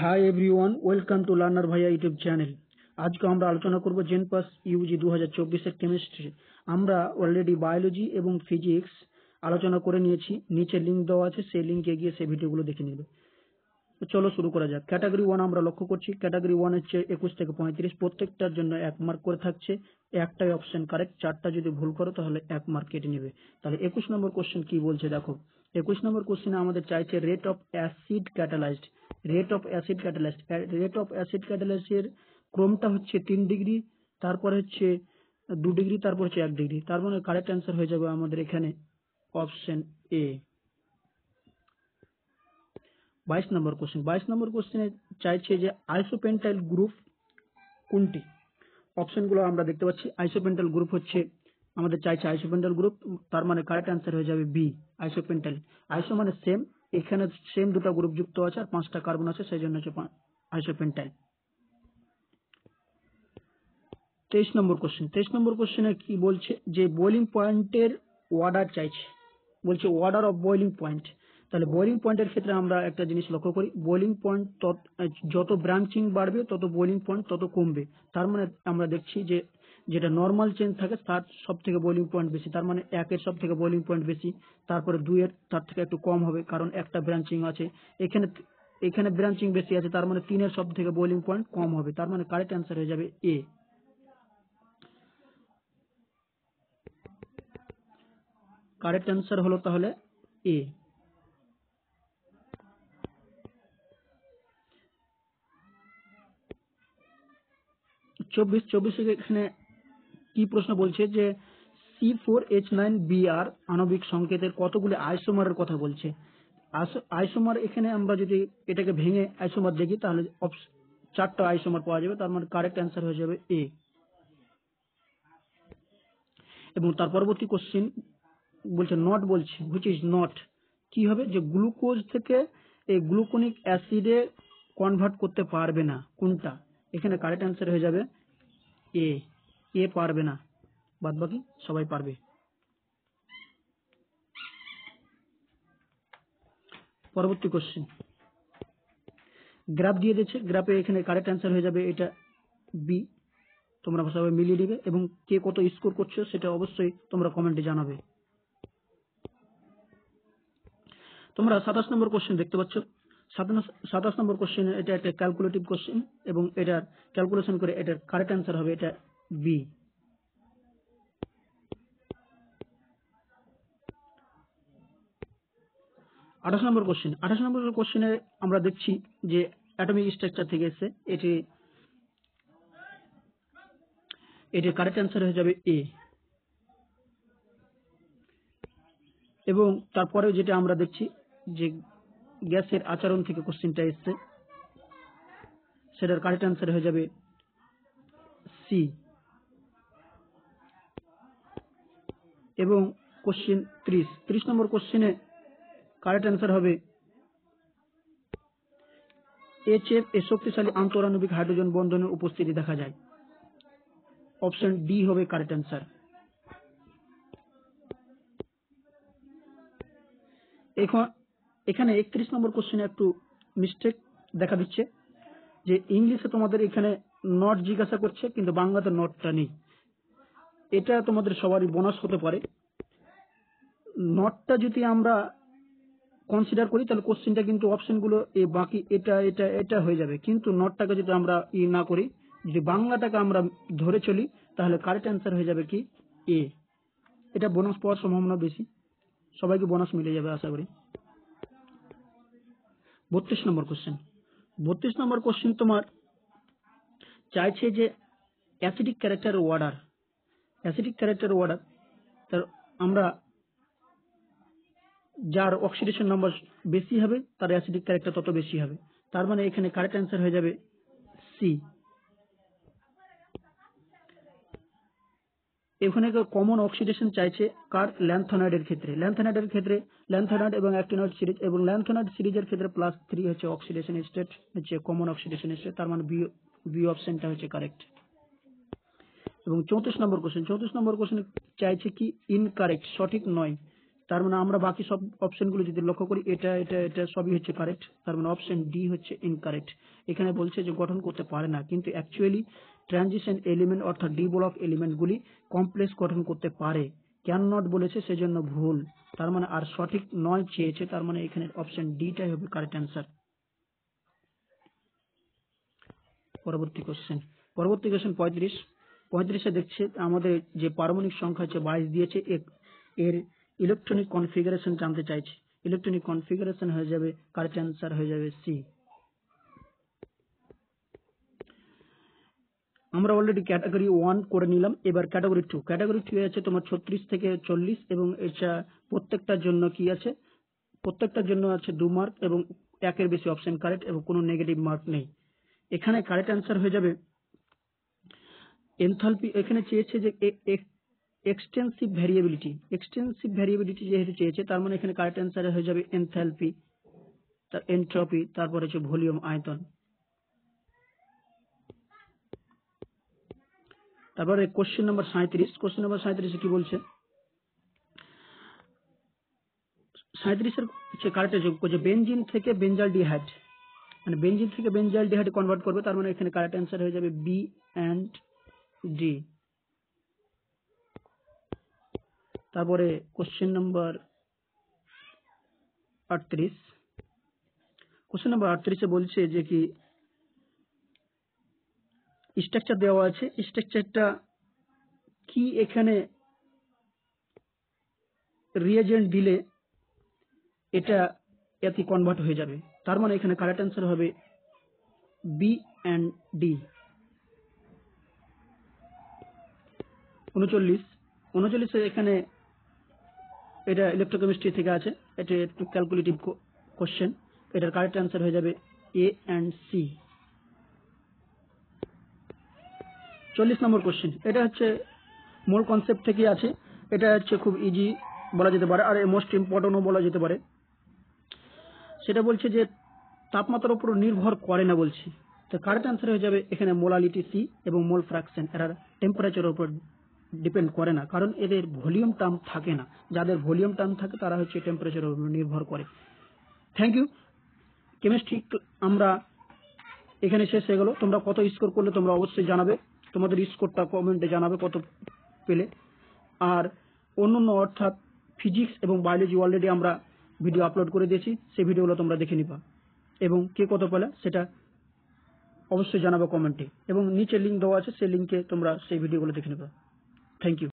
High one welcome to learner ভাইয়া YouTube channel আজকে আমরা আলোচনা করব জেনপাস ইউজি দু হাজার চব্বিশের কেমিস্ট্রি আমরা অলরেডি বায়োলজি এবং ফিজিক্স আলোচনা করে নিয়েছি নিচে লিঙ্ক দেওয়া আছে সেই লিঙ্কে গিয়ে সেই ভিডিওগুলো দেখে নেবে চলো শুরু করা যাক ক্যাটাগরি ওয়ান আমরা লক্ষ্য করছি ক্যাটাগরি ওয়ান হচ্ছে একুশ থেকে পঁয়ত্রিশ প্রত্যেকটার জন্য এক মার্ক করে থাকছে একটাই অপশন কারেক্ট চারটা যদি ভুল করো তাহলে এক মার্ক কেটে নেবে তাহলে একুশ নম্বর কোশ্চেন কি বলছে দেখো একুশ নম্বর কোশ্চেনে আমাদের চাইছে rate of acid catalysed rate of acid catalysis rate of acid ক্যাটালাইসের ক্রমটা হচ্ছে তিন ডিগ্রি তারপরে হচ্ছে দু ডিগ্রি তারপর হচ্ছে এক ডিগ্রি তার মানে কারেক্ট অ্যান্সার হয়ে যাবে আমাদের এখানে অপশন এ বাইশ নম্বর কোশ্চেন বাইশ নম্বর কোশ্চেনে চাইছে যে আইসোপেন্টাইল গ্রুপ কোনটি অপশনগুলো আমরা দেখতে পাচ্ছি আইসোপেন্টাল গ্রুপ হচ্ছে আমাদের চাইছে আইসোপেন্টাল গ্রুপ তার মানে কারেক্ট অ্যান্সার হয়ে যাবে বি আইসোপেন্টাল আইসো মানে সেম এখানে সেম দুটো গ্রুপ যুক্ত আছে আর পাঁচটা কার্বন আছে সেই জন্য হচ্ছে তেইশ নম্বর কোশ্চেন তেইশ নম্বর কোশ্চেনে কি বলছে যে বোলিং পয়েন্টের ওয়ার্ডার চাইছে বলছে ওয়ার্ডার অফ বোলিং পয়েন্ট তাহলে বোলিং পয়েন্টের ক্ষেত্রে আমরা একটা জিনিস লক্ষ্য করি বোলিং পয়েন্ট যত ব্রাঞ্চিং বাড়বে তত বোলিং পয়েন্ট তত কমবে তার মানে আমরা দেখছি যে যেটা নর্মাল চেঞ্জ থাকে তার সব থেকে বোলিং পয়েন্ট বেশি তার মানে একের সব থেকে বোলিং পয়েন্ট বেশি তারপরে দুইয়ের তার থেকে একটু কম হবে কারণ একটা ব্রাঞ্চিং আছে এখানে এখানে ব্রাঞ্চিং বেশি আছে তার মানে তিনের সব থেকে বোলিং পয়েন্ট কম হবে তার মানে কারেক্ট অ্যান্সার হয়ে যাবে এ কারেক্ট অ্যান্সার হলো তাহলে এ চব্বিশ চব্বিশে এখানে কি প্রশ্ন বলছে যে C four H nine B R আণবিক সংকেতের কতগুলি আইসোমারের কথা বলছে আইসোমার এখানে আমরা যদি এটাকে ভেঙে আইসোমার দেখি তাহলে চারটা আইসোমার পাওয়া যাবে তার মানে কারেক্ট অ্যান্সার হয়ে যাবে এ এবং তার পরবর্তী কোশ্চিন বলছে নট বলছে হুইচ ইজ নট কি হবে যে গ্লুকোজ থেকে এই গ্লুকোনিক অ্যাসিডে কনভার্ট করতে পারবে না কোনটা এখানে কারেক্ট অ্যান্সার হয়ে যাবে এ এ পারবে না বাদ বাকি সবাই পারবে পরবর্তী কোশ্চেন গ্রাফ দিয়ে দিচ্ছে গ্রাফে এখানে কারেক্ট অ্যান্সার হয়ে যাবে এটা বি তোমরা সবাই মিলিয়ে দিবে এবং কে কত স্কোর করছো সেটা অবশ্যই তোমরা কমেন্টে জানাবে তোমরা সাতাশ নম্বর কোশ্চেন দেখতে পাচ্ছ সাতাশ নম্বর কোশ্চেন এটা একটা ক্যালকুলেটিভ কোশ্চেন এবং এটার ক্যালকুলেশন করে এটার কারেক্ট অ্যান্সার হবে এটা B আঠাশ নম্বর কোশ্চেন আঠাশ নম্বর কোশ্চেনে আমরা দেখছি যে অ্যাটমিক স্ট্রাকচার থেকে এসছে এটি এটি কারেক্ট অ্যান্সার হয়ে যাবে এ এবং তারপরে যেটা আমরা দেখছি যে গ্যাসের আচরণ থেকে কোশ্চেনটা এসছে সেটার কারেক্ট অ্যান্সার হয়ে যাবে সি এবং কোশ্চিন ত্রিশ ত্রিশ নম্বর কোশ্চিনে কারেক্ট অ্যান্সার হবে এফ এ শক্তিশালী আন্তরাণবিক হাইড্রোজেন বন্ধনের উপস্থিতি দেখা যায় অপশন ডি হবে কারেক্ট অ্যান্সার এখানে একত্রিশ নম্বর কোশ্চেনে একটু মিস্টেক দেখা দিচ্ছে যে ইংলিশে তোমাদের এখানে নট জিজ্ঞাসা করছে কিন্তু বাংলাতে নটটা নেই এটা তোমাদের সবারই বোনাস হতে পারে নটটা যদি আমরা কনসিডার করি তাহলে কোশ্চেনটা কিন্তু অপশনগুলো এ বাকি এটা এটা এটা হয়ে যাবে কিন্তু নটটাকে যদি আমরা ই না করি যদি বাংলাটাকে আমরা ধরে চলি তাহলে কারেক্ট অ্যান্সার হয়ে যাবে কি এ এটা বোনাস পাওয়ার সম্ভাবনা বেশি সবাইকে বোনাস মিলে যাবে আশা করি বত্রিশ নম্বর কোশ্চেন বত্রিশ নম্বর কোশ্চেন তোমার চাইছে যে acidic character order acidic character water তার আমরা যার অক্সিডেশন নাম্বার বেশি হবে তার অ্যাসিডিক ক্যারেক্টার তত বেশি হবে তার মানে এখানে কারেক্ট অ্যান্সার হয়ে যাবে সি এখানে কমন অক্সিডেশন চাইছে কার ল্যান্থোনাইডের ক্ষেত্রে ল্যান্থোনাইডের ক্ষেত্রে ল্যান্থোনাইড এবং অ্যাক্টিনয়েড সিরিজ এবং ল্যান্থোনাইড সিরিজের ক্ষেত্রে প্লাস থ্রি হচ্ছে অক্সিডেশন স্টেট হচ্ছে কমন অক্সিডেশন স্টেট তার মানে বি অপশনটা হচ্ছে কারেক্ট এবং চৌত্রিশ নম্বর কোশ্চেন চৌত্রিশ নম্বর কোশ্চেন চাইছে কি ইনকারেক্ট সঠিক নয় তার মানে আমরা বাকি সব গুলো যদি লক্ষ্য করি এটা এটা এটা সবই হচ্ছে কারেক্ট তার মানে অপশন ডি হচ্ছে ইনকারেক্ট এখানে বলছে যে গঠন করতে পারে না কিন্তু অ্যাকচুয়ালি ট্রানজিশন এলিমেন্ট অর্থাৎ ডি ব্লক এলিমেন্টগুলি কমপ্লেক্স গঠন করতে পারে ক্যান নট বলেছে সেজন্য ভুল তার মানে আর সঠিক নয় চেয়েছে তার মানে এখানে অপশন ডিটাই হবে কারেক্ট অ্যান্সার পরবর্তী কোশ্চেন পরবর্তী কোশ্চেন পঁয়ত্রিশ পঁয়ত্রিশে দেখছে আমাদের যে পারমাণবিক সংখ্যা হচ্ছে বাইশ দিয়েছে এর ইলেকট্রনিক কনফিগারেশন জানতে চাইছে ইলেকট্রনিক কনফিগারেশন হয়ে যাবে কারেক্ট অ্যান্সার হয়ে যাবে সি আমরা অলরেডি ক্যাটাগরি ওয়ান করে নিলাম এবার ক্যাটাগরি টু ক্যাটাগরি টু আছে তোমার ছত্রিশ থেকে চল্লিশ এবং এটা প্রত্যেকটার জন্য কি আছে প্রত্যেকটার জন্য আছে দু মার্ক এবং একের বেশি অপশন কারেক্ট এবং কোনো নেগেটিভ মার্ক নেই এখানে কারেক্ট অ্যান্সার হয়ে যাবে এনথালপি এখানে চেয়েছে যে এক্সটেন্সিভ ভ্যারিয়েবিলিটি এক্সটেন্সিভ ভ্যারিয়েবিলিটি যেহেতু চেয়েছে তার মানে এখানে কারেক্ট অ্যান্সার হয়ে যাবে এনথ্যালপি তার এন্ট্রপি তারপর হচ্ছে ভলিউম আয়তন তারপরে কোশ্চেন নাম্বার সাঁত্রিশ কোশ্চেন নাম্বার সাঁত্রিশে কি বলছে সাঁত্রিশের হচ্ছে কারেক্ট যোগ করছে বেনজিন থেকে বেঞ্জাল ডিহাইড মানে বেঞ্জিন থেকে বেঞ্জাল ডিহাইড কনভার্ট করবে তার মানে এখানে কারেক্ট অ্যান্সার হয়ে যাবে বি অ্যান্ড জি তারপরে কোশ্চেন নাম্বার আটত্রিশ কোশ্চেন নাম্বার আটত্রিশে বলছে যে কি স্ট্রাকচার দেওয়া আছে স্ট্রাকচারটা কি এখানে রিয়েজেন্ট দিলে এটা এতে কনভার্ট হয়ে যাবে তার মানে এখানে কারেক্ট অ্যান্সার হবে বি অ্যান্ড ডি উনচল্লিশ উনচল্লিশে এখানে এটা ইলেকট্রোকেমিস্ট্রি থেকে আছে এটা একটু ক্যালকুলেটিভ কোশ্চেন এটার কারেক্ট অ্যান্সার হয়ে যাবে এ অ্যান্ড সি চল্লিশ নম্বর কোশ্চেন এটা হচ্ছে মূল কনসেপ্ট থেকে আছে এটা হচ্ছে খুব ইজি বলা যেতে পারে আর মোস্ট ইম্পর্টেন্টও বলা যেতে পারে সেটা বলছে যে তাপমাত্রার উপর নির্ভর করে না বলছে তো কারেক্ট অ্যান্সার হয়ে যাবে এখানে মোলালিটি সি এবং মোল ফ্র্যাকশন এরা টেম্পারেচারের উপর ডিপেন্ড করে না কারণ এদের ভলিউম টার্ম থাকে না যাদের ভলিউম টার্ম থাকে তারা হচ্ছে টেম্পারেচার উপর নির্ভর করে থ্যাংক ইউ কেমিস্ট্রি আমরা এখানে শেষ হয়ে গেল তোমরা কত স্কোর করলে তোমরা অবশ্যই জানাবে তোমাদের স্কোরটা কমেন্টে জানাবে কত পেলে আর অন্য অন্য অর্থাৎ ফিজিক্স এবং বায়োলজি অলরেডি আমরা ভিডিও আপলোড করে দিয়েছি সেই ভিডিওগুলো তোমরা দেখে নিবা এবং কে কত পেলে সেটা অবশ্যই জানাবে কমেন্টে এবং নিচে লিঙ্ক দেওয়া আছে সেই লিঙ্কে তোমরা সেই ভিডিওগুলো দেখে নেবে Thank you.